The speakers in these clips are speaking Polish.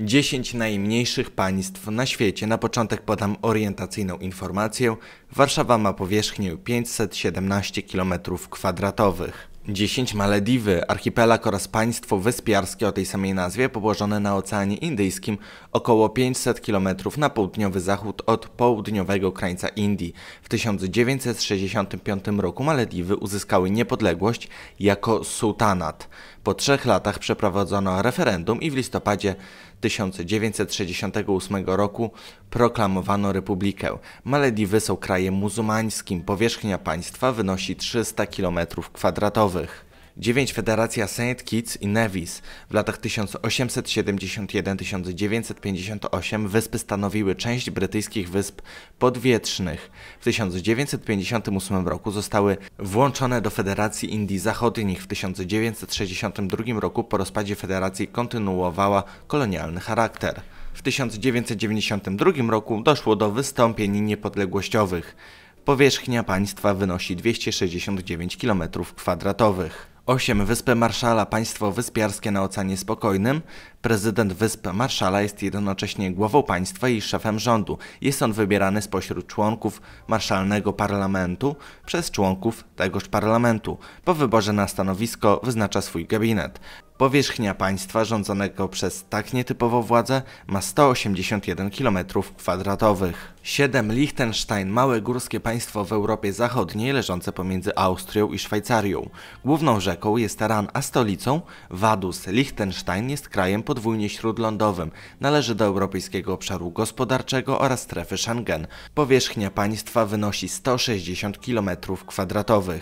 10 najmniejszych państw na świecie. Na początek podam orientacyjną informację. Warszawa ma powierzchnię 517 km2. 10 Malediwy, archipelag oraz państwo wyspiarskie o tej samej nazwie położone na Oceanie Indyjskim około 500 km na południowy zachód od południowego krańca Indii. W 1965 roku Malediwy uzyskały niepodległość jako sułtanat. Po trzech latach przeprowadzono referendum i w listopadzie 1968 roku proklamowano republikę. Malediwy są krajem muzułmańskim, powierzchnia państwa wynosi 300 km kwadratowych. 9 Federacja St. Kitts i Nevis. W latach 1871-1958 wyspy stanowiły część brytyjskich wysp podwietrznych. W 1958 roku zostały włączone do Federacji Indii Zachodnich. W 1962 roku po rozpadzie federacji kontynuowała kolonialny charakter. W 1992 roku doszło do wystąpień niepodległościowych. Powierzchnia państwa wynosi 269 km kwadratowych. 8. Wyspy Marszala, państwo wyspiarskie na Oceanie Spokojnym. Prezydent Wyspy Marszala jest jednocześnie głową państwa i szefem rządu. Jest on wybierany spośród członków marszalnego parlamentu przez członków tegoż parlamentu. Po wyborze na stanowisko wyznacza swój gabinet. Powierzchnia państwa rządzonego przez tak nietypową władzę ma 181 km2. Siedem Liechtenstein, małe górskie państwo w Europie Zachodniej leżące pomiędzy Austrią i Szwajcarią. Główną rzeką jest Ran, a stolicą Wadus. Liechtenstein jest krajem podwójnie śródlądowym. Należy do Europejskiego Obszaru Gospodarczego oraz strefy Schengen. Powierzchnia państwa wynosi 160 km2.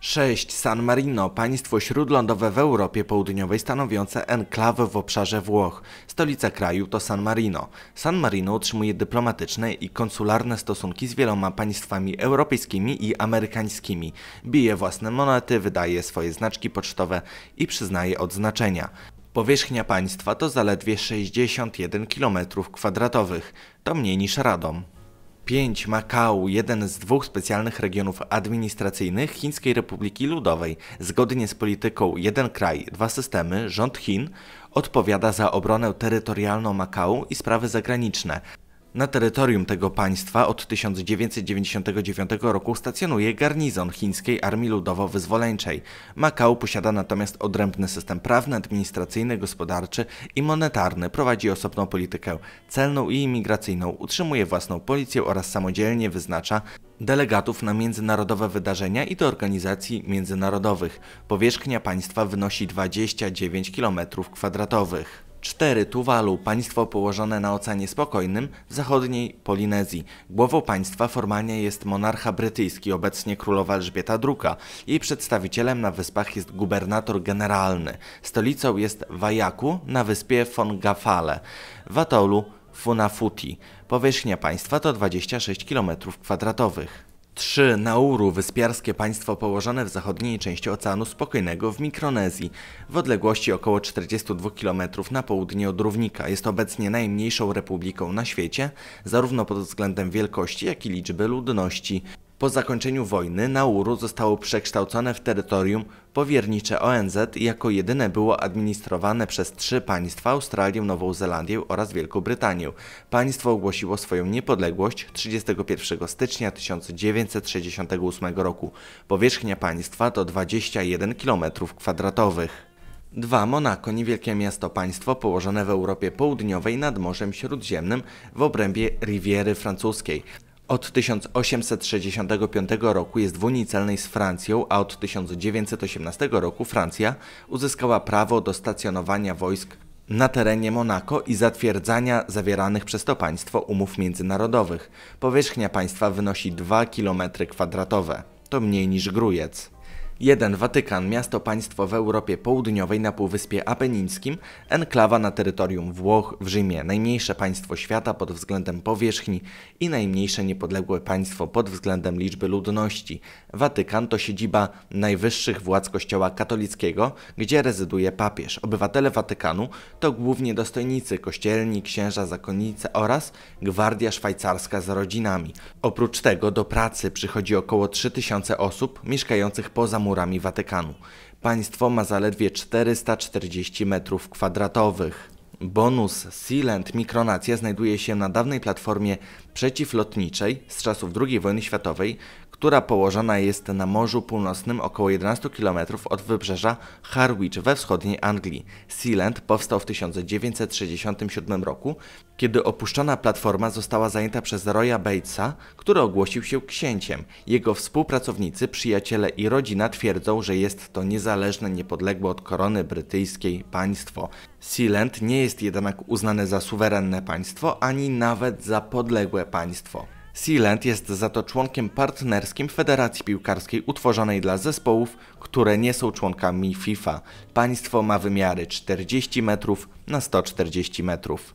6. San Marino, państwo śródlądowe w Europie Południowej stanowiące enklawę w obszarze Włoch. Stolica kraju to San Marino. San Marino utrzymuje dyplomatyczne i konsularne stosunki z wieloma państwami europejskimi i amerykańskimi. Bije własne monety, wydaje swoje znaczki pocztowe i przyznaje odznaczenia. Powierzchnia państwa to zaledwie 61 km2, to mniej niż Radom. 5. Makao, jeden z dwóch specjalnych regionów administracyjnych Chińskiej Republiki Ludowej, zgodnie z polityką jeden kraj, dwa systemy, rząd Chin odpowiada za obronę terytorialną Makao i sprawy zagraniczne, na terytorium tego państwa od 1999 roku stacjonuje garnizon Chińskiej Armii Ludowo-Wyzwoleńczej. Makao posiada natomiast odrębny system prawny, administracyjny, gospodarczy i monetarny, prowadzi osobną politykę celną i imigracyjną, utrzymuje własną policję oraz samodzielnie wyznacza delegatów na międzynarodowe wydarzenia i do organizacji międzynarodowych. Powierzchnia państwa wynosi 29 km kwadratowych. 4 Tuwalu, państwo położone na Oceanie Spokojnym w zachodniej Polinezji. Głową państwa formalnie jest monarcha brytyjski, obecnie królowa Elżbieta II. Jej przedstawicielem na wyspach jest gubernator generalny. Stolicą jest Wajaku na wyspie Fongafale. W atolu Funafuti. Powierzchnia państwa to 26 km 2 Trzy Nauru, wyspiarskie państwo położone w zachodniej części Oceanu Spokojnego w Mikronezji, w odległości około 42 km na południe od równika, jest obecnie najmniejszą republiką na świecie, zarówno pod względem wielkości, jak i liczby ludności. Po zakończeniu wojny Nauru zostało przekształcone w terytorium powiernicze ONZ i jako jedyne było administrowane przez trzy państwa Australię, Nową Zelandię oraz Wielką Brytanię. Państwo ogłosiło swoją niepodległość 31 stycznia 1968 roku. Powierzchnia państwa to 21 km2. 2. Monako, niewielkie miasto-państwo położone w Europie Południowej nad Morzem Śródziemnym w obrębie Riviery Francuskiej. Od 1865 roku jest w Unii Celnej z Francją, a od 1918 roku Francja uzyskała prawo do stacjonowania wojsk na terenie Monako i zatwierdzania zawieranych przez to państwo umów międzynarodowych. Powierzchnia państwa wynosi 2 km 2 To mniej niż Grujec. 1. Watykan, miasto państwo w Europie Południowej na Półwyspie Apenińskim, enklawa na terytorium Włoch w Rzymie, najmniejsze państwo świata pod względem powierzchni i najmniejsze niepodległe państwo pod względem liczby ludności. Watykan to siedziba najwyższych władz Kościoła katolickiego, gdzie rezyduje papież. Obywatele Watykanu to głównie dostojnicy, kościelni, księża, zakonnice oraz gwardia szwajcarska z rodzinami. Oprócz tego do pracy przychodzi około 3000 osób mieszkających poza murami Watykanu. Państwo ma zaledwie 440 m2. Bonus Sealand Mikronacja znajduje się na dawnej platformie przeciwlotniczej z czasów II wojny światowej, która położona jest na Morzu Północnym około 11 km od wybrzeża Harwich we wschodniej Anglii. Sealand powstał w 1967 roku, kiedy opuszczona platforma została zajęta przez Roya Batesa, który ogłosił się księciem. Jego współpracownicy, przyjaciele i rodzina twierdzą, że jest to niezależne, niepodległe od korony brytyjskiej państwo. Sealand nie jest jednak uznane za suwerenne państwo, ani nawet za podległe państwo. Sealand jest za to członkiem partnerskim Federacji Piłkarskiej utworzonej dla zespołów, które nie są członkami FIFA. Państwo ma wymiary 40 metrów na 140 metrów.